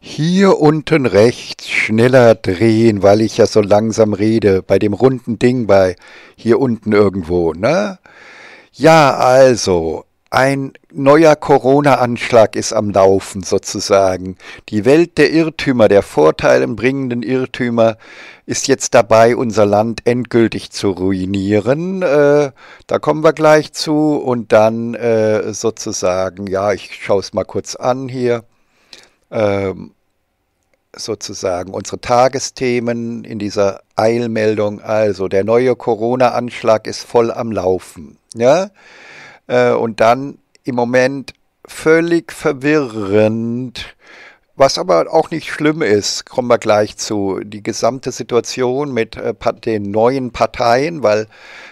Hier unten rechts schneller drehen, weil ich ja so langsam rede, bei dem runden Ding bei hier unten irgendwo, ne? Ja, also, ein neuer Corona-Anschlag ist am Laufen sozusagen. Die Welt der Irrtümer, der Vorteilen Irrtümer ist jetzt dabei, unser Land endgültig zu ruinieren. Äh, da kommen wir gleich zu und dann äh, sozusagen, ja, ich schaue es mal kurz an hier ähm, sozusagen unsere Tagesthemen in dieser Eilmeldung. Also der neue Corona-Anschlag ist voll am Laufen. Ja? Äh, und dann im Moment völlig verwirrend. Was aber auch nicht schlimm ist, kommen wir gleich zu, die gesamte Situation mit äh, den neuen Parteien, weil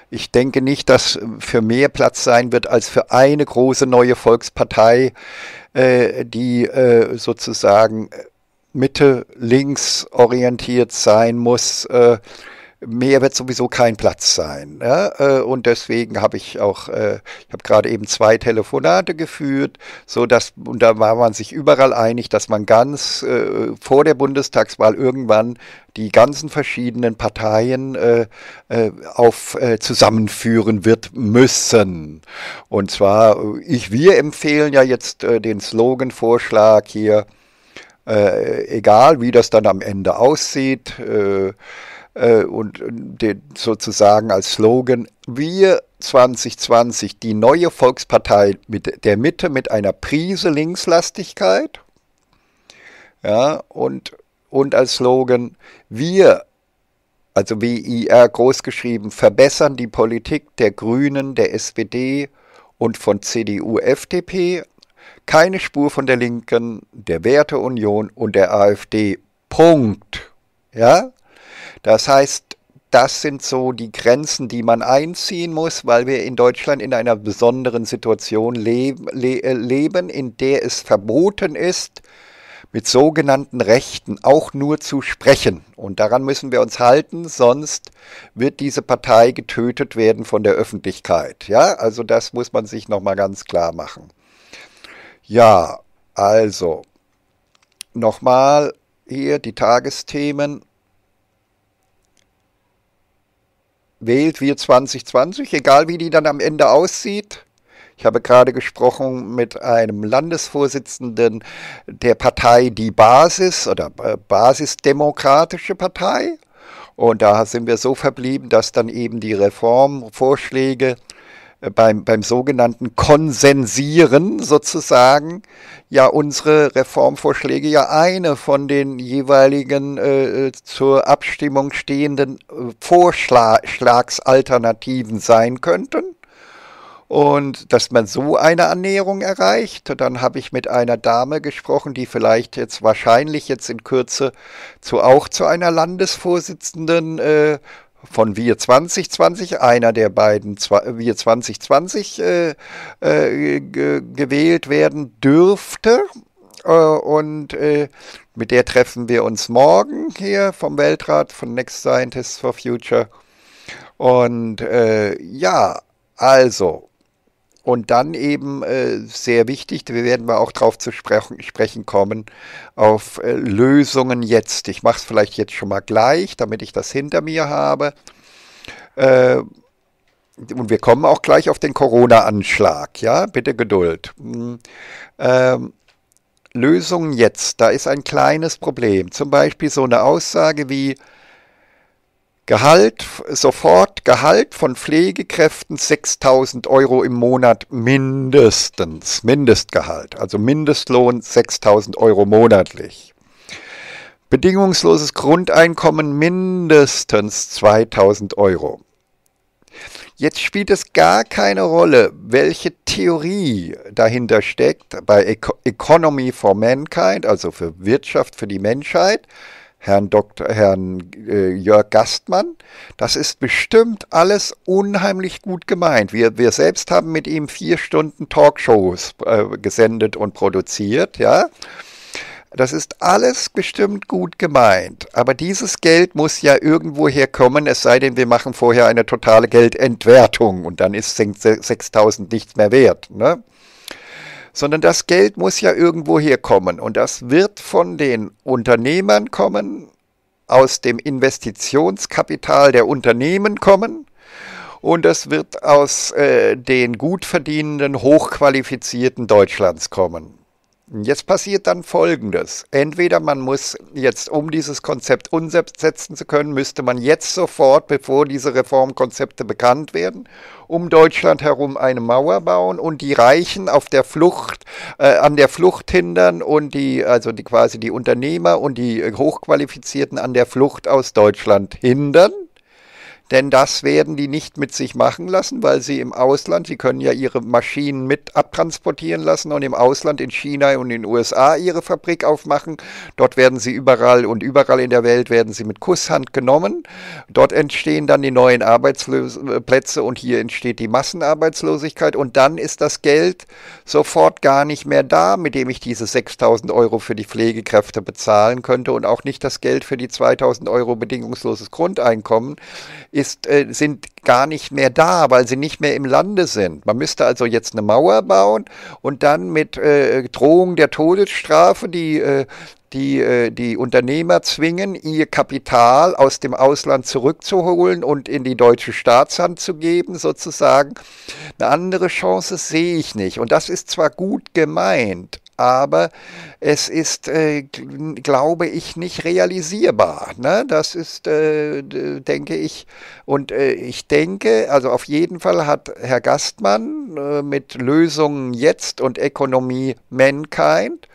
ich denke nicht, dass für mehr Platz sein wird als für eine große neue Volkspartei, äh, die äh, sozusagen äh, Mitte links orientiert sein muss. Äh, mehr wird sowieso kein Platz sein. Ne? Und deswegen habe ich auch, äh, ich habe gerade eben zwei Telefonate geführt, so dass, und da war man sich überall einig, dass man ganz äh, vor der Bundestagswahl irgendwann die ganzen verschiedenen Parteien äh, äh auf äh, zusammenführen wird müssen. Und zwar, ich, wir empfehlen ja jetzt den Slogan-Vorschlag hier, egal wie das dann am Ende aussieht, äh, und, und den sozusagen als Slogan, wir 2020, die neue Volkspartei mit der Mitte mit einer Prise Linkslastigkeit. Ja, und, und als Slogan, wir also WIR großgeschrieben, verbessern die Politik der Grünen, der SPD und von CDU, FDP, keine Spur von der Linken, der Werteunion und der AfD. Punkt. Ja? Das heißt, das sind so die Grenzen, die man einziehen muss, weil wir in Deutschland in einer besonderen Situation leb le äh, leben, in der es verboten ist, mit sogenannten Rechten auch nur zu sprechen. Und daran müssen wir uns halten, sonst wird diese Partei getötet werden von der Öffentlichkeit. Ja, also das muss man sich nochmal ganz klar machen. Ja, also nochmal hier die Tagesthemen. wählt wir 2020, egal wie die dann am Ende aussieht. Ich habe gerade gesprochen mit einem Landesvorsitzenden der Partei Die Basis oder äh, Basisdemokratische Partei. Und da sind wir so verblieben, dass dann eben die Reformvorschläge äh, beim, beim sogenannten Konsensieren sozusagen ja unsere Reformvorschläge ja eine von den jeweiligen äh, äh zur Abstimmung stehenden äh, Vorschlagsalternativen sein könnten. Und dass man so eine Annäherung erreicht, dann habe ich mit einer Dame gesprochen, die vielleicht jetzt wahrscheinlich jetzt in Kürze zu auch zu einer Landesvorsitzenden äh, von Wir 2020, einer der beiden Wir 2020 äh, äh, gewählt werden dürfte. Äh, und äh, mit der treffen wir uns morgen hier vom Weltrat von Next Scientists for Future. Und äh, ja, also und dann eben äh, sehr wichtig, wir werden mal auch darauf zu sprechen, sprechen kommen, auf äh, Lösungen jetzt. Ich mache es vielleicht jetzt schon mal gleich, damit ich das hinter mir habe. Äh, und wir kommen auch gleich auf den Corona-Anschlag, ja, bitte Geduld. Hm. Ähm, Lösungen jetzt, da ist ein kleines Problem. Zum Beispiel so eine Aussage wie, Gehalt, sofort Gehalt von Pflegekräften 6000 Euro im Monat mindestens, Mindestgehalt, also Mindestlohn 6000 Euro monatlich. Bedingungsloses Grundeinkommen mindestens 2000 Euro. Jetzt spielt es gar keine Rolle, welche Theorie dahinter steckt bei Economy for Mankind, also für Wirtschaft, für die Menschheit. Herrn, Dr., Herrn äh, Jörg Gastmann. Das ist bestimmt alles unheimlich gut gemeint. Wir, wir selbst haben mit ihm vier Stunden Talkshows äh, gesendet und produziert, ja. Das ist alles bestimmt gut gemeint, aber dieses Geld muss ja irgendwo herkommen, es sei denn, wir machen vorher eine totale Geldentwertung und dann ist 6000 nichts mehr wert. Ne? sondern das Geld muss ja irgendwo herkommen und das wird von den Unternehmern kommen, aus dem Investitionskapital der Unternehmen kommen und das wird aus äh, den gut verdienenden, hochqualifizierten Deutschlands kommen. Jetzt passiert dann Folgendes. Entweder man muss jetzt, um dieses Konzept umsetzen zu können, müsste man jetzt sofort, bevor diese Reformkonzepte bekannt werden, um Deutschland herum eine Mauer bauen und die Reichen auf der Flucht, äh, an der Flucht hindern und die, also die quasi die Unternehmer und die Hochqualifizierten an der Flucht aus Deutschland hindern denn das werden die nicht mit sich machen lassen, weil sie im Ausland, sie können ja ihre Maschinen mit abtransportieren lassen und im Ausland in China und in den USA ihre Fabrik aufmachen. Dort werden sie überall und überall in der Welt werden sie mit Kusshand genommen. Dort entstehen dann die neuen Arbeitsplätze und hier entsteht die Massenarbeitslosigkeit und dann ist das Geld sofort gar nicht mehr da, mit dem ich diese 6000 Euro für die Pflegekräfte bezahlen könnte und auch nicht das Geld für die 2000 Euro bedingungsloses Grundeinkommen ist, äh, sind gar nicht mehr da, weil sie nicht mehr im Lande sind. Man müsste also jetzt eine Mauer bauen und dann mit äh, Drohung der Todesstrafe die, äh, die, äh, die Unternehmer zwingen, ihr Kapital aus dem Ausland zurückzuholen und in die deutsche Staatshand zu geben, sozusagen. Eine andere Chance sehe ich nicht. Und das ist zwar gut gemeint, aber es ist, äh, glaube ich, nicht realisierbar. Ne? Das ist, äh, denke ich, und äh, ich denke, also auf jeden Fall hat Herr Gastmann äh, mit Lösungen jetzt und Ökonomie Mankind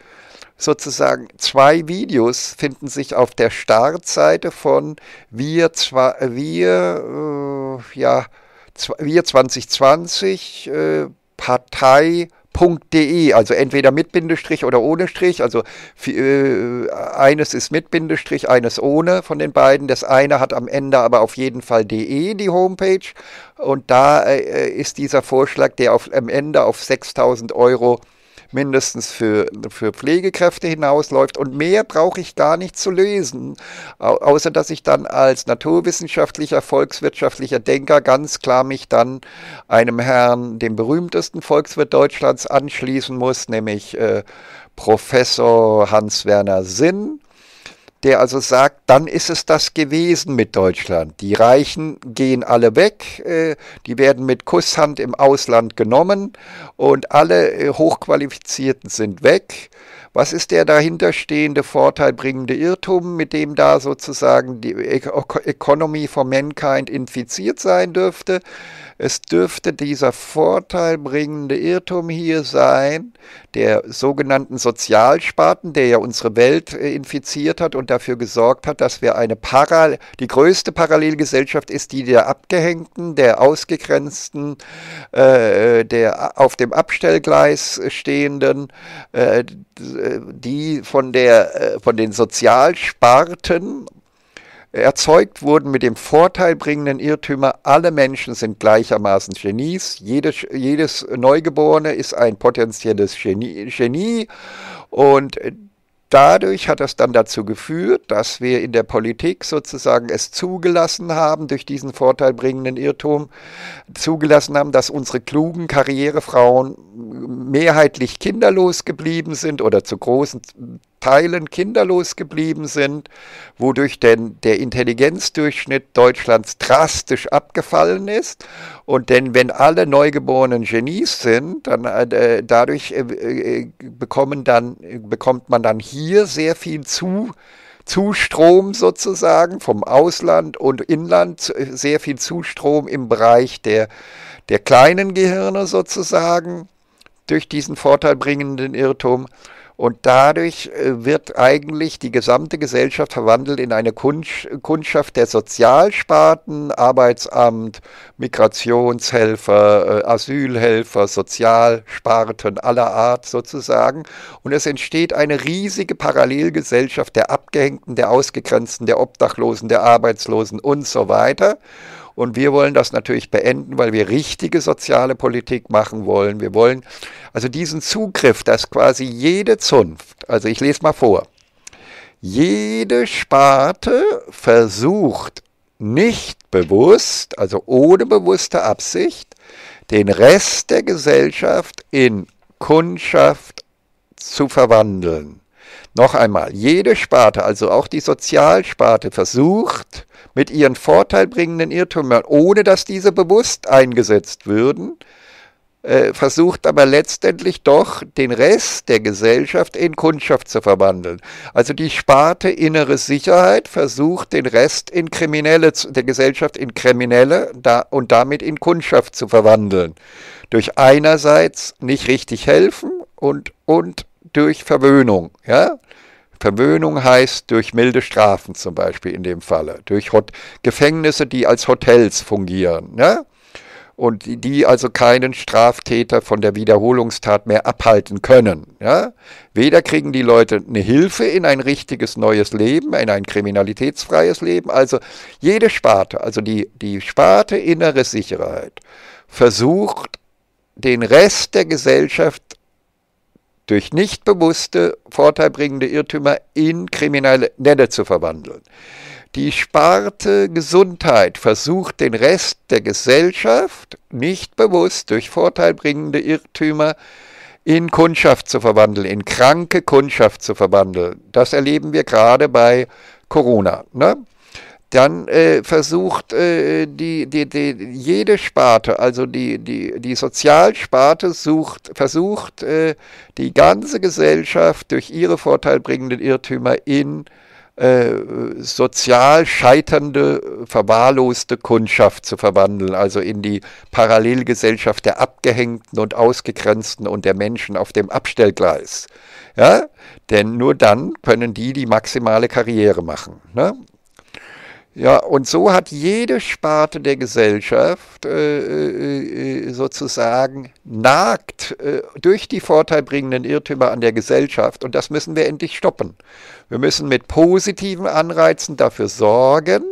sozusagen zwei Videos finden sich auf der Startseite von wir zwei, wir äh, ja wir 2020 äh, Partei .de, also entweder mit Bindestrich oder ohne Strich, also äh, eines ist mit Bindestrich, eines ohne von den beiden. Das eine hat am Ende aber auf jeden Fall de, die Homepage. Und da äh, äh ist dieser Vorschlag, der auf, am Ende auf 6000 Euro mindestens für, für Pflegekräfte hinausläuft. Und mehr brauche ich gar nicht zu lösen, außer dass ich dann als naturwissenschaftlicher, volkswirtschaftlicher Denker ganz klar mich dann einem Herrn, dem berühmtesten Volkswirt Deutschlands, anschließen muss, nämlich äh, Professor Hans-Werner Sinn der also sagt, dann ist es das gewesen mit Deutschland. Die Reichen gehen alle weg, äh, die werden mit Kusshand im Ausland genommen und alle äh, Hochqualifizierten sind weg. Was ist der dahinterstehende vorteilbringende Irrtum, mit dem da sozusagen die Economy for Mankind infiziert sein dürfte? Es dürfte dieser vorteilbringende Irrtum hier sein, der sogenannten Sozialsparten, der ja unsere Welt äh, infiziert hat und dafür gesorgt hat, dass wir eine Parallel, die größte Parallelgesellschaft ist die der Abgehängten, der Ausgegrenzten, äh, äh der auf dem Abstellgleis äh, stehenden, äh, die von der, von den Sozialsparten, erzeugt wurden mit dem vorteilbringenden Irrtümer, alle Menschen sind gleichermaßen Genies, jedes, jedes Neugeborene ist ein potenzielles Genie, Genie und dadurch hat das dann dazu geführt, dass wir in der Politik sozusagen es zugelassen haben, durch diesen vorteilbringenden Irrtum zugelassen haben, dass unsere klugen Karrierefrauen mehrheitlich kinderlos geblieben sind oder zu großen Teilen kinderlos geblieben sind, wodurch denn der Intelligenzdurchschnitt Deutschlands drastisch abgefallen ist. Und denn wenn alle neugeborenen Genies sind, dann äh, äh dadurch äh, äh, bekommen dann, bekommt man dann hier sehr viel zu. Zustrom sozusagen vom Ausland und Inland, äh, sehr viel Zustrom im Bereich der, der kleinen Gehirne sozusagen durch diesen vorteilbringenden Irrtum. Und dadurch äh, wird eigentlich die gesamte Gesellschaft verwandelt in eine Kundschaft der Sozialsparten, Arbeitsamt, Migrationshelfer, äh, Asylhelfer, Sozialsparten aller Art sozusagen. Und es entsteht eine riesige Parallelgesellschaft der Abgehängten, der Ausgegrenzten, der Obdachlosen, der Arbeitslosen und so weiter. Und wir wollen das natürlich beenden, weil wir richtige soziale Politik machen wollen. Wir wollen also diesen Zugriff, dass quasi jede Zunft, also ich lese mal vor, jede Sparte versucht nicht bewusst, also ohne bewusste Absicht, den Rest der Gesellschaft in Kundschaft zu verwandeln. Noch einmal, jede Sparte, also auch die Sozialsparte, versucht mit ihren vorteilbringenden Irrtümern, ohne dass diese bewusst eingesetzt würden, äh, versucht aber letztendlich doch den Rest der Gesellschaft in Kundschaft zu verwandeln. Also die Sparte innere Sicherheit versucht den Rest in Kriminelle der Gesellschaft in Kriminelle da, und damit in Kundschaft zu verwandeln. Durch einerseits nicht richtig helfen und und durch Verwöhnung. Ja? Verwöhnung heißt durch milde Strafen zum Beispiel in dem Falle, durch Hot Gefängnisse, die als Hotels fungieren. Ja? Und die, also keinen Straftäter von der Wiederholungstat mehr abhalten können. Ja? Weder kriegen die Leute eine Hilfe in ein richtiges neues Leben, in ein kriminalitätsfreies Leben. Also jede Sparte, also die, die Sparte innere Sicherheit, versucht, den Rest der Gesellschaft durch nicht bewusste, vorteilbringende Irrtümer in kriminelle Nenne zu verwandeln. Die Sparte Gesundheit versucht den Rest der Gesellschaft nicht bewusst durch vorteilbringende Irrtümer in Kundschaft zu verwandeln, in kranke Kundschaft zu verwandeln. Das erleben wir gerade bei Corona. Ne? dann äh, versucht äh, die, die, die, jede Sparte, also die, die, die Sozialsparte, sucht, versucht äh, die ganze Gesellschaft durch ihre vorteilbringenden Irrtümer in äh, sozial scheiternde, verwahrloste Kundschaft zu verwandeln, also in die Parallelgesellschaft der Abgehängten und Ausgegrenzten und der Menschen auf dem Abstellgleis. Ja? Denn nur dann können die die maximale Karriere machen. Ne? Ja, und so hat jede Sparte der Gesellschaft äh, äh, äh, sozusagen nagt äh, durch die vorteilbringenden Irrtümer an der Gesellschaft. Und das müssen wir endlich stoppen. Wir müssen mit positiven Anreizen dafür sorgen,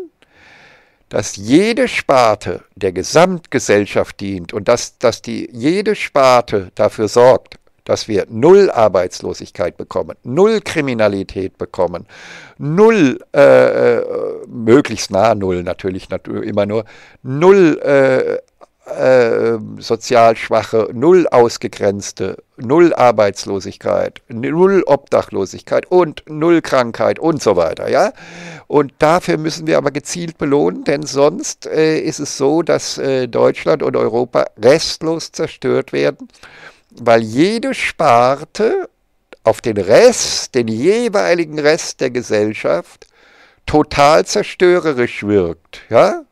dass jede Sparte der Gesamtgesellschaft dient und dass, dass die, jede Sparte dafür sorgt, dass wir null Arbeitslosigkeit bekommen, null Kriminalität bekommen, null, äh, äh möglichst nah null natürlich, natürlich immer nur, null äh, äh, sozial null Ausgegrenzte, null Arbeitslosigkeit, null Obdachlosigkeit und null Krankheit und so weiter. Ja? Und dafür müssen wir aber gezielt belohnen, denn sonst äh, ist es so, dass äh, Deutschland und Europa restlos zerstört werden weil jede Sparte auf den Rest, den jeweiligen Rest der Gesellschaft total zerstörerisch wirkt. Ja?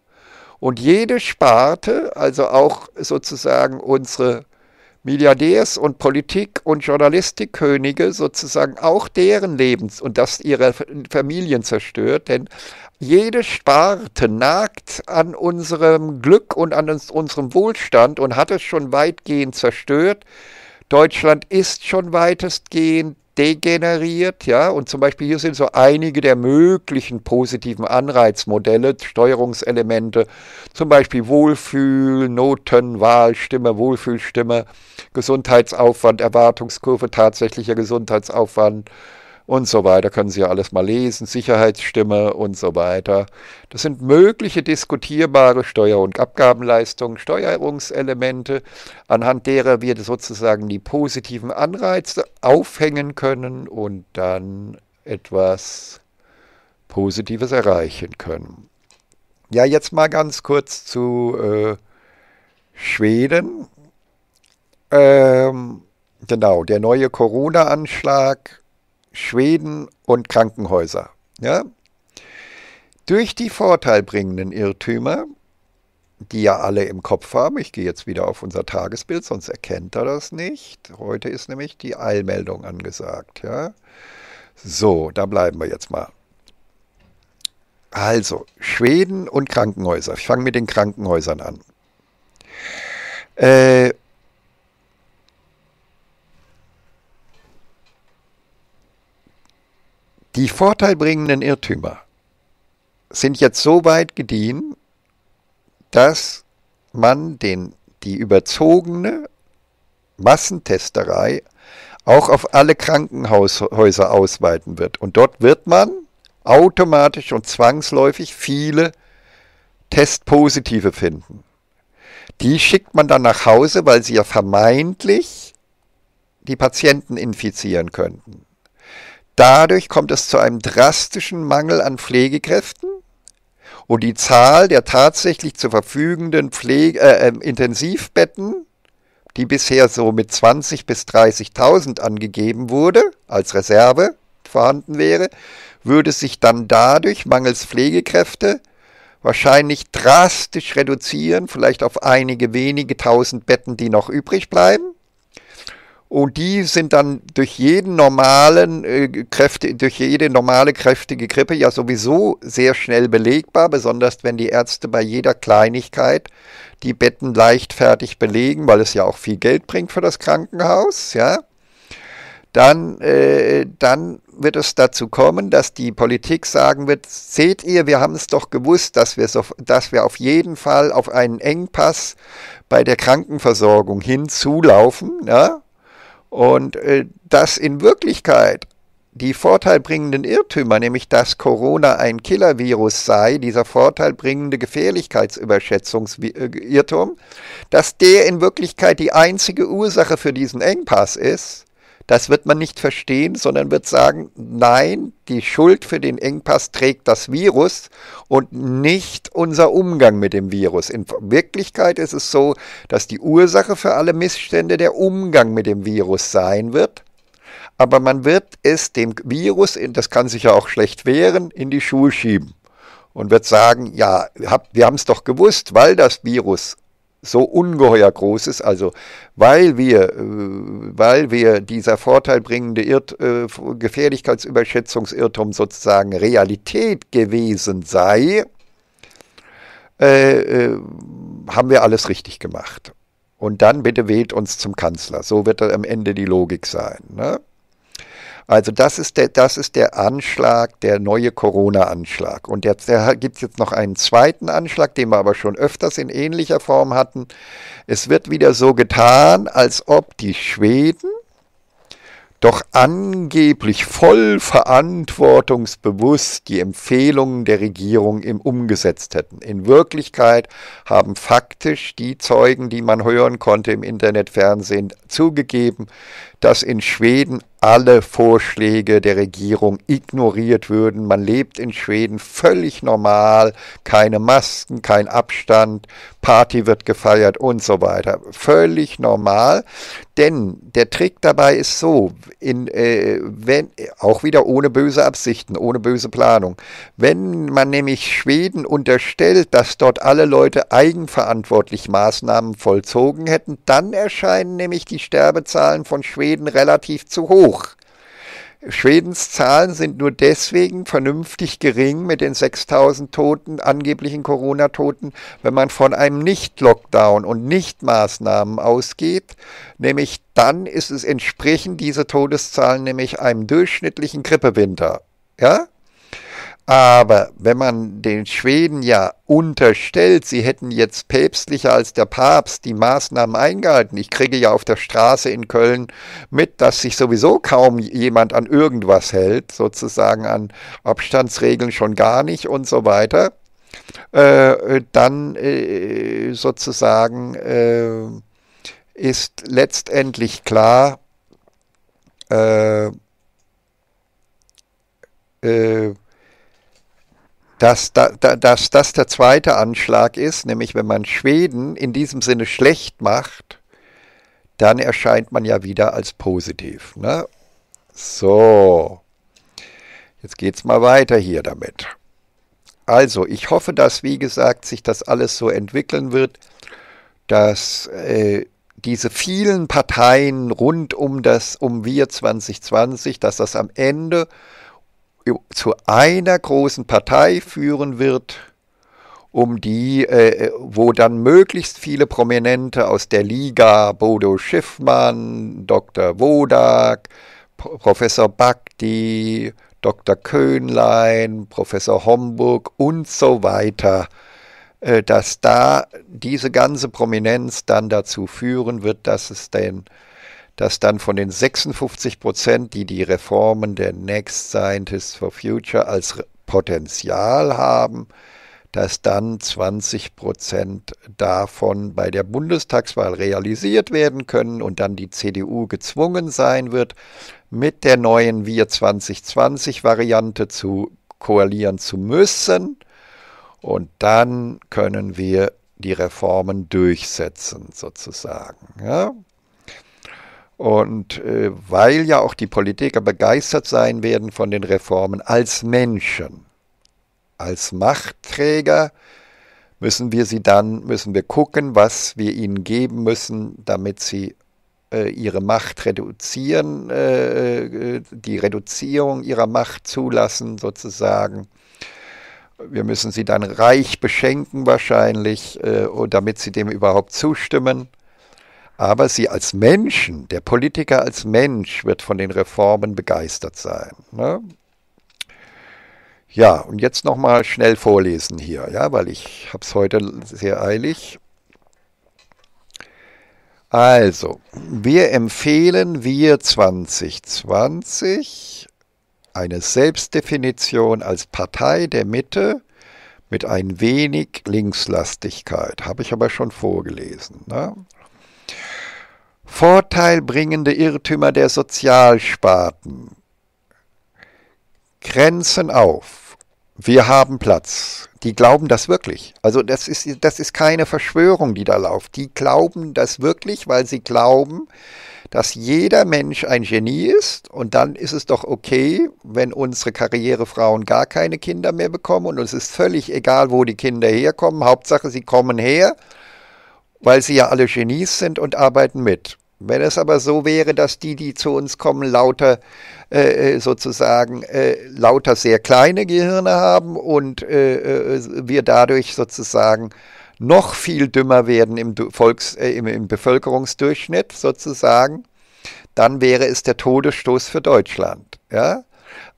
Und jede Sparte, also auch sozusagen unsere Milliardärs und Politik und Journalistikkönige sozusagen auch deren Lebens und das ihrer Familien zerstört, denn jede Sparte nagt an unserem Glück und an uns, unserem Wohlstand und hat es schon weitgehend zerstört. Deutschland ist schon weitestgehend degeneriert, ja, und zum Beispiel hier sind so einige der möglichen positiven Anreizmodelle, Steuerungselemente, zum Beispiel Wohlfühl, Noten, Wahlstimme, Wohlfühlstimme, Gesundheitsaufwand, Erwartungskurve, tatsächlicher Gesundheitsaufwand, und so weiter. Können Sie ja alles mal lesen, Sicherheitsstimme und so weiter. Das sind mögliche diskutierbare Steuer- und Abgabenleistungen, Steuerungselemente, anhand derer wir sozusagen die positiven Anreize aufhängen können und dann etwas Positives erreichen können. Ja, jetzt mal ganz kurz zu äh, Schweden. Ähm, genau, der neue Corona-Anschlag Schweden und Krankenhäuser. Ja? Durch die vorteilbringenden Irrtümer, die ja alle im Kopf haben, ich gehe jetzt wieder auf unser Tagesbild, sonst erkennt er das nicht. Heute ist nämlich die Eilmeldung angesagt. Ja? So, da bleiben wir jetzt mal. Also, Schweden und Krankenhäuser. Ich fange mit den Krankenhäusern an. Äh, Die vorteilbringenden Irrtümer sind jetzt so weit gediehen, dass man den, die überzogene Massentesterei auch auf alle Krankenhäuser ausweiten wird. Und dort wird man automatisch und zwangsläufig viele Testpositive finden. Die schickt man dann nach Hause, weil sie ja vermeintlich die Patienten infizieren könnten. Dadurch kommt es zu einem drastischen Mangel an Pflegekräften und die Zahl der tatsächlich zur verfügenden Pflege, äh, ähm, Intensivbetten, die bisher so mit 20 bis 30.000 angegeben wurde, als Reserve vorhanden wäre, würde sich dann dadurch mangels Pflegekräfte wahrscheinlich drastisch reduzieren, vielleicht auf einige wenige tausend Betten, die noch übrig bleiben und die sind dann durch jeden normalen äh, Kräfte, durch jede normale kräftige Grippe ja sowieso sehr schnell belegbar, besonders wenn die Ärzte bei jeder Kleinigkeit die Betten leichtfertig belegen, weil es ja auch viel Geld bringt für das Krankenhaus, ja. Dann, äh, dann wird es dazu kommen, dass die Politik sagen wird, seht ihr, wir haben es doch gewusst, dass wir, so, dass wir auf jeden Fall auf einen Engpass bei der Krankenversorgung hinzulaufen. Ja? Und äh, dass in Wirklichkeit die vorteilbringenden Irrtümer, nämlich dass Corona ein Killer-Virus sei, dieser vorteilbringende Gefährlichkeitsüberschätzungsirrtum, äh, dass der in Wirklichkeit die einzige Ursache für diesen Engpass ist, das wird man nicht verstehen, sondern wird sagen, nein, die Schuld für den Engpass trägt das Virus und nicht unser Umgang mit dem Virus. In Wirklichkeit ist es so, dass die Ursache für alle Missstände der Umgang mit dem Virus sein wird aber man wird es dem Virus, das kann sich ja auch schlecht wehren, in die Schuhe schieben und wird sagen, ja, wir haben es doch gewusst, weil das Virus so ungeheuer groß ist, also weil wir, äh, weil wir dieser vorteilbringende Irrt, äh, Gefährlichkeitsüberschätzungsirrtum sozusagen Realität gewesen sei, äh, äh, haben wir alles richtig gemacht. Und dann bitte wählt uns zum Kanzler. So wird am Ende die Logik sein. Ne? Also das ist der, das ist der Anschlag, der neue Corona-Anschlag. Und jetzt gibt es jetzt noch einen zweiten Anschlag, den wir aber schon öfters in ähnlicher Form hatten. Es wird wieder so getan, als ob die Schweden doch angeblich voll verantwortungsbewusst die Empfehlungen der Regierung im umgesetzt hätten. In Wirklichkeit haben faktisch die Zeugen, die man hören konnte im Internetfernsehen, zugegeben, dass in Schweden alle Vorschläge der Regierung ignoriert würden. Man lebt in Schweden völlig normal, keine Masken, kein Abstand, Party wird gefeiert und so weiter. Völlig normal, denn der Trick dabei ist so, in, äh, wenn, auch wieder ohne böse Absichten, ohne böse Planung. Wenn man nämlich Schweden unterstellt, dass dort alle Leute eigenverantwortlich Maßnahmen vollzogen hätten, dann erscheinen nämlich die Sterbezahlen von Schweden relativ zu hoch hoch. Schwedens Zahlen sind nur deswegen vernünftig gering mit den 6000 Toten, angeblichen Corona-Toten, wenn man von einem Nicht-Lockdown und Nicht-Maßnahmen ausgeht. Nämlich dann ist es entsprechend diese Todeszahlen nämlich einem durchschnittlichen Grippewinter. Ja? Aber wenn man den Schweden ja unterstellt, sie hätten jetzt päpstlicher als der Papst die Maßnahmen eingehalten, ich kriege ja auf der Straße in Köln mit, dass sich sowieso kaum jemand an irgendwas hält, sozusagen an Abstandsregeln schon gar nicht und so weiter, äh, dann äh, sozusagen äh, ist letztendlich klar, äh, äh, dass, dass, dass das der zweite Anschlag ist, nämlich wenn man Schweden in diesem Sinne schlecht macht, dann erscheint man ja wieder als positiv. Ne? So, jetzt geht's mal weiter hier damit. Also, ich hoffe, dass, wie gesagt, sich das alles so entwickeln wird, dass äh, diese vielen Parteien rund um das, um wir 2020, dass das am Ende zu einer großen Partei führen wird, um die, äh, äh, wo dann möglichst viele Prominente aus der Liga, Bodo Schiffmann, Dr. Wodak, Professor Bakti, Dr. Köhnlein, Professor Homburg und so weiter, äh, dass da diese ganze Prominenz dann dazu führen wird, dass es den dass dann von den 56 Prozent, die die Reformen der Next Scientists for Future als Potenzial haben, dass dann 20 Prozent davon bei der Bundestagswahl realisiert werden können und dann die CDU gezwungen sein wird, mit der neuen Wir 2020-Variante zu koalieren zu müssen. Und dann können wir die Reformen durchsetzen, sozusagen. Ja? Und äh, weil ja auch die Politiker begeistert sein werden von den Reformen als Menschen, als Machtträger, müssen wir sie dann, müssen wir gucken, was wir ihnen geben müssen, damit sie äh, ihre Macht reduzieren, äh, äh die Reduzierung ihrer Macht zulassen sozusagen. Wir müssen sie dann reich beschenken wahrscheinlich, äh, damit sie dem überhaupt zustimmen aber sie als Menschen, der Politiker als Mensch wird von den Reformen begeistert sein. Ne? Ja, und jetzt nochmal schnell vorlesen hier, ja, weil ich habe es heute sehr eilig. Also, wir empfehlen wir 2020 eine Selbstdefinition als Partei der Mitte mit ein wenig Linkslastigkeit. Habe ich aber schon vorgelesen. Ne? Vorteilbringende Irrtümer der Sozialsparten. Grenzen auf. Wir haben Platz. Die glauben das wirklich. Also das ist, das ist keine Verschwörung, die da läuft. Die glauben das wirklich, weil sie glauben, dass jeder Mensch ein Genie ist und dann ist es doch okay, wenn unsere Karrierefrauen gar keine Kinder mehr bekommen und es ist völlig egal, wo die Kinder herkommen. Hauptsache, sie kommen her weil sie ja alle Genies sind und arbeiten mit. Wenn es aber so wäre, dass die, die zu uns kommen, lauter äh, äh sozusagen äh, lauter sehr kleine Gehirne haben und äh, äh wir dadurch sozusagen noch viel dümmer werden im, Volks-, äh, im, im Bevölkerungsdurchschnitt sozusagen, dann wäre es der Todesstoß für Deutschland. Ja?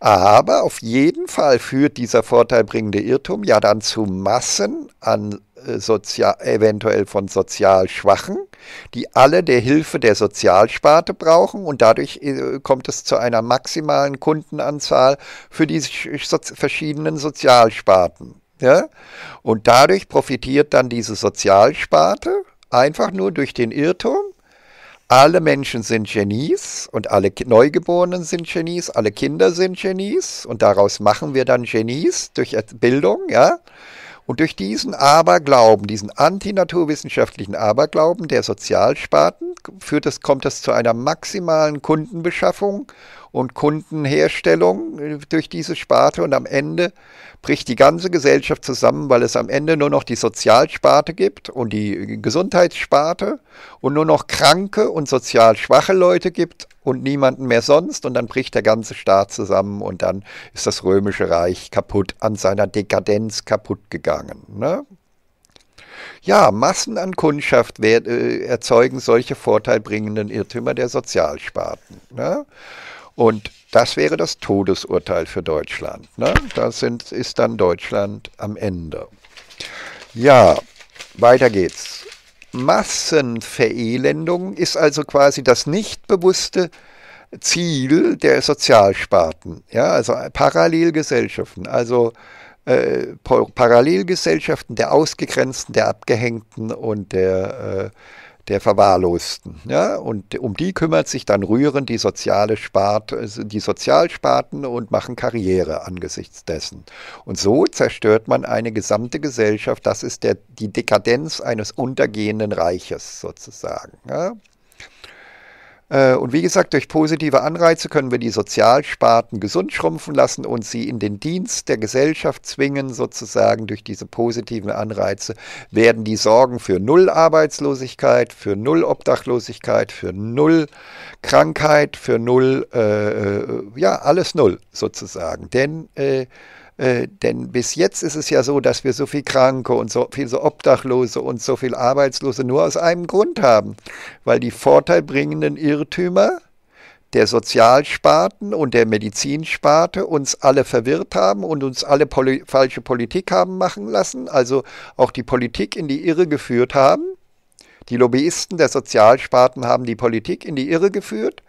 Aber auf jeden Fall führt dieser vorteilbringende Irrtum ja dann zu Massen an äh, sozial, eventuell von sozial Schwachen, die alle der Hilfe der Sozialsparte brauchen und dadurch äh, kommt es zu einer maximalen Kundenanzahl für die verschiedenen Sozialsparten. Ja? Und dadurch profitiert dann diese Sozialsparte einfach nur durch den Irrtum, alle Menschen sind Genies und alle Neugeborenen sind Genies, alle Kinder sind Genies und daraus machen wir dann Genies durch Bildung, ja. Und durch diesen Aberglauben, diesen antinaturwissenschaftlichen Aberglauben der Sozialsparten, führt es, kommt es zu einer maximalen Kundenbeschaffung und Kundenherstellung äh, durch diese Sparte und am Ende bricht die ganze Gesellschaft zusammen, weil es am Ende nur noch die Sozialsparte gibt und die äh, Gesundheitssparte und nur noch kranke und sozial schwache Leute gibt und niemanden mehr sonst und dann bricht der ganze Staat zusammen und dann ist das römische Reich kaputt an seiner Dekadenz kaputt gegangen. Ne? Ja, Massen an Kundschaft werden, äh, erzeugen solche vorteilbringenden Irrtümer der Sozialsparten. Ne? Und das wäre das Todesurteil für Deutschland. Ne? Da ist dann Deutschland am Ende. Ja, weiter geht's. Massenverelendung ist also quasi das nicht bewusste Ziel der Sozialsparten, ja, also äh, Parallelgesellschaften, also äh, Parallelgesellschaften der Ausgegrenzten, der Abgehängten und der äh, der Verwahrlosten. Ja? Und um die kümmert sich dann rühren die, soziale Sparte, die Sozialsparten und machen Karriere angesichts dessen. Und so zerstört man eine gesamte Gesellschaft. Das ist der, die Dekadenz eines untergehenden Reiches sozusagen. Ja? Äh, und wie gesagt, durch positive Anreize können wir die Sozialsparten gesund schrumpfen lassen und sie in den Dienst der Gesellschaft zwingen, sozusagen durch diese positiven Anreize werden die Sorgen für null Arbeitslosigkeit, für null Obdachlosigkeit, für null Krankheit, für null, äh, äh ja, alles null sozusagen. Denn äh, äh, denn bis jetzt ist es ja so, dass wir so viel Kranke und so viel so Obdachlose und so viel Arbeitslose nur aus einem Grund haben, weil die vorteilbringenden Irrtümer der Sozialsparten und der Medizinsparte uns alle verwirrt haben und uns alle poli falsche Politik haben machen lassen, also auch die Politik in die Irre geführt haben. Die Lobbyisten der Sozialsparten haben die Politik in die Irre geführt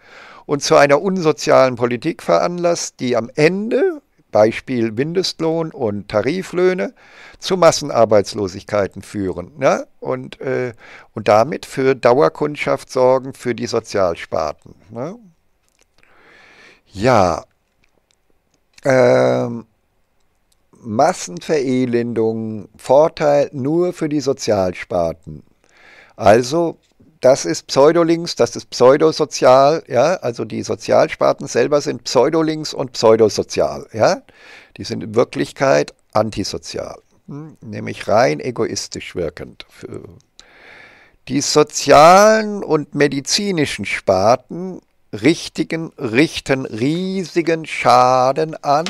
und zu einer unsozialen Politik veranlasst, die am Ende Beispiel Mindestlohn und Tariflöhne zu Massenarbeitslosigkeiten führen ne? und, äh, und damit für Dauerkundschaft sorgen für die Sozialsparten. Ne? Ja, ähm, Massenverelendung, Vorteil nur für die Sozialsparten. Also das ist Pseudolinks, das ist pseudosozial, ja, also die Sozialsparten selber sind Pseudolinks und pseudosozial, ja. Die sind in Wirklichkeit antisozial, hm, nämlich rein egoistisch wirkend. Die sozialen und medizinischen Sparten richtigen, richten riesigen Schaden an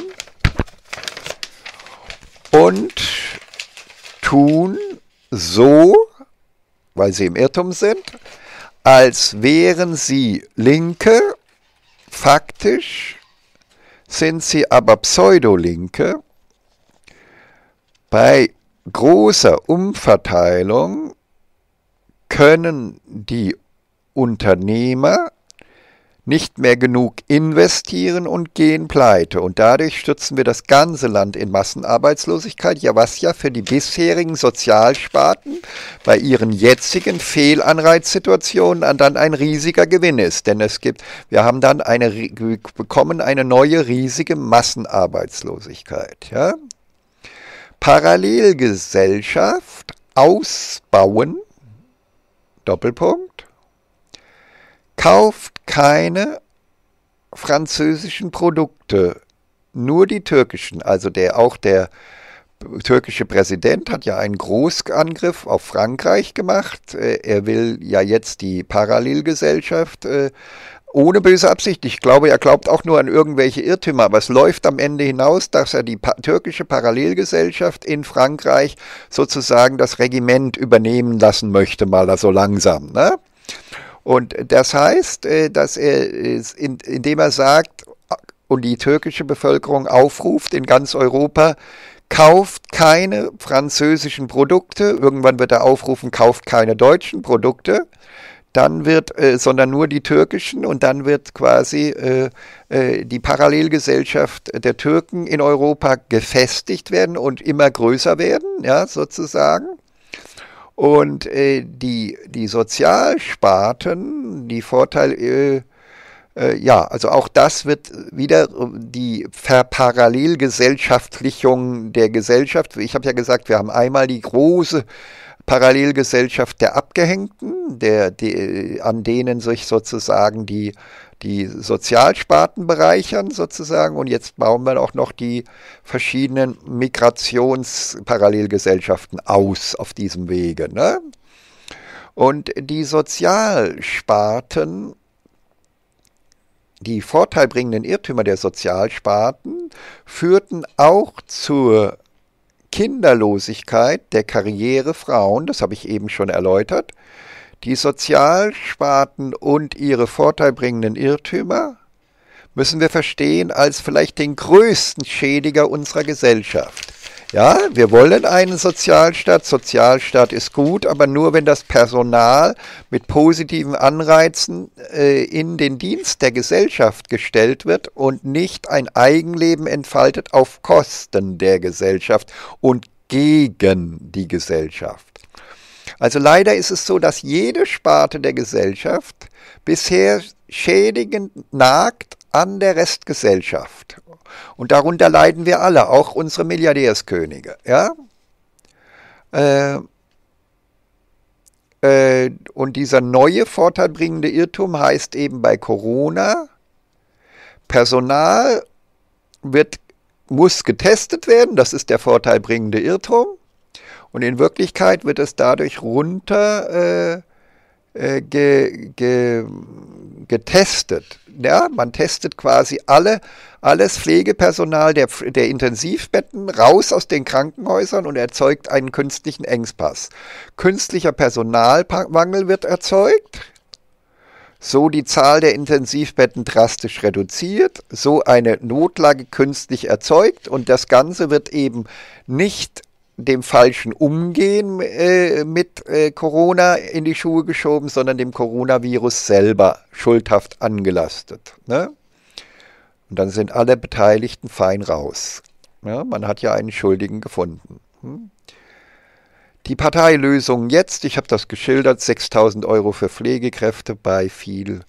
und tun so, weil sie im Irrtum sind, als wären sie Linke, faktisch sind sie aber Pseudolinke. Bei großer Umverteilung können die Unternehmer nicht mehr genug investieren und gehen pleite. Und dadurch stürzen wir das ganze Land in Massenarbeitslosigkeit, ja was ja für die bisherigen Sozialsparten bei ihren jetzigen Fehlanreizsituationen dann ein riesiger Gewinn ist. Denn es gibt, wir haben dann eine, wir bekommen eine neue riesige Massenarbeitslosigkeit. Ja? Parallelgesellschaft ausbauen, Doppelpunkt Kauft keine französischen Produkte, nur die türkischen. Also der auch der türkische Präsident hat ja einen Großangriff auf Frankreich gemacht. Äh, er will ja jetzt die Parallelgesellschaft äh, ohne böse Absicht. Ich glaube, er glaubt auch nur an irgendwelche Irrtümer, aber es läuft am Ende hinaus, dass er die türkische Parallelgesellschaft in Frankreich sozusagen das Regiment übernehmen lassen möchte, mal da so langsam. Ne? Und das heißt, äh, dass er, indem er sagt und die türkische Bevölkerung aufruft in ganz Europa, kauft keine französischen Produkte, irgendwann wird er aufrufen, kauft keine deutschen Produkte, dann wird, äh, sondern nur die türkischen und dann wird quasi äh, die Parallelgesellschaft der Türken in Europa gefestigt werden und immer größer werden, ja, sozusagen. Und äh, die, die Sozialsparten, die Vorteile, äh, äh, ja, also auch das wird wieder ähm, die Verparallelgesellschaftlichung der Gesellschaft. Ich habe ja gesagt, wir haben einmal die große Parallelgesellschaft der Abgehängten, der, die, äh, an denen sich sozusagen die die Sozialsparten bereichern sozusagen und jetzt bauen wir auch noch die verschiedenen Migrationsparallelgesellschaften aus auf diesem Wege. Ne? Und die Sozialsparten, die vorteilbringenden Irrtümer der Sozialsparten führten auch zur Kinderlosigkeit der Karrierefrauen, das habe ich eben schon erläutert, die Sozialsparten und ihre vorteilbringenden Irrtümer müssen wir verstehen als vielleicht den größten Schädiger unserer Gesellschaft. Ja, wir wollen einen Sozialstaat. Sozialstaat ist gut, aber nur wenn das Personal mit positiven Anreizen äh, in den Dienst der Gesellschaft gestellt wird und nicht ein Eigenleben entfaltet auf Kosten der Gesellschaft und gegen die Gesellschaft. Also leider ist es so, dass jede Sparte der Gesellschaft bisher schädigend nagt an der Restgesellschaft. Und darunter leiden wir alle, auch unsere Milliardärskönige. Ja? Äh, äh, und dieser neue vorteilbringende Irrtum heißt eben bei Corona, Personal wird, muss getestet werden, das ist der vorteilbringende Irrtum. Und in Wirklichkeit wird es dadurch runter äh, äh, ge, ge, getestet. Ja, man testet quasi alle, alles Pflegepersonal der, der Intensivbetten raus aus den Krankenhäusern und erzeugt einen künstlichen Engpass. Künstlicher Personalmangel wird erzeugt, so die Zahl der Intensivbetten drastisch reduziert, so eine Notlage künstlich erzeugt und das Ganze wird eben nicht dem falschen Umgehen äh, mit äh, Corona in die Schuhe geschoben, sondern dem Coronavirus selber schuldhaft angelastet. Ne? Und dann sind alle Beteiligten fein raus. Ja, ne? man hat ja einen Schuldigen gefunden. Hm? Die Parteilösung jetzt, ich habe das geschildert, 6000 Euro für Pflegekräfte bei viel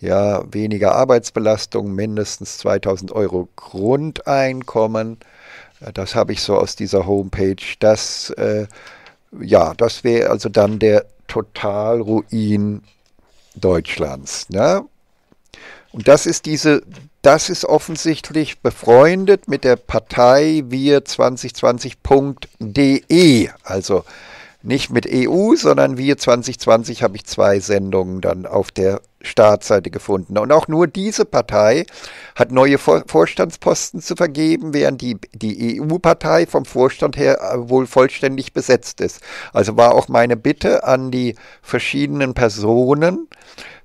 ja, weniger Arbeitsbelastung, mindestens 2000 Euro Grundeinkommen. Das habe ich so aus dieser Homepage. Das, äh, ja, das wäre also dann der Totalruin Deutschlands. Ne? Und das ist diese, das ist offensichtlich befreundet mit der Partei wir2020.de. Also nicht mit EU, sondern wir 2020 habe ich zwei Sendungen dann auf der Startseite gefunden. Und auch nur diese Partei hat neue Vor Vorstandsposten zu vergeben, während die, die EU-Partei vom Vorstand her äh, wohl vollständig besetzt ist. Also war auch meine Bitte an die verschiedenen Personen,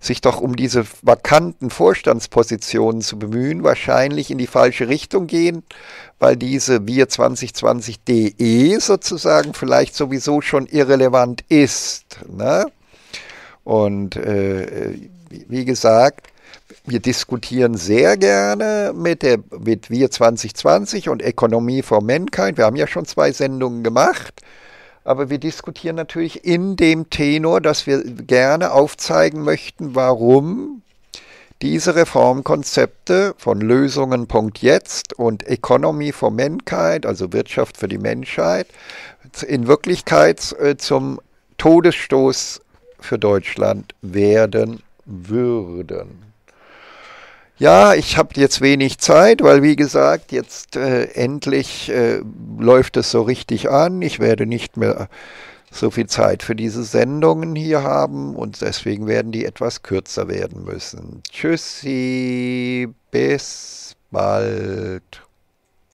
sich doch um diese vakanten Vorstandspositionen zu bemühen, wahrscheinlich in die falsche Richtung gehen, weil diese Wir 2020.de sozusagen vielleicht sowieso schon irrelevant ist. Ne? Und äh, wie gesagt, wir diskutieren sehr gerne mit, der, mit Wir 2020 und Economy for Mankind. Wir haben ja schon zwei Sendungen gemacht aber wir diskutieren natürlich in dem Tenor, dass wir gerne aufzeigen möchten, warum diese Reformkonzepte von Lösungen Punkt jetzt und Economy for Mankind, also Wirtschaft für die Menschheit, in Wirklichkeit äh, zum Todesstoß für Deutschland werden würden. Ja, ich habe jetzt wenig Zeit, weil wie gesagt, jetzt äh, endlich äh, läuft es so richtig an. Ich werde nicht mehr so viel Zeit für diese Sendungen hier haben und deswegen werden die etwas kürzer werden müssen. Tschüssi, bis bald.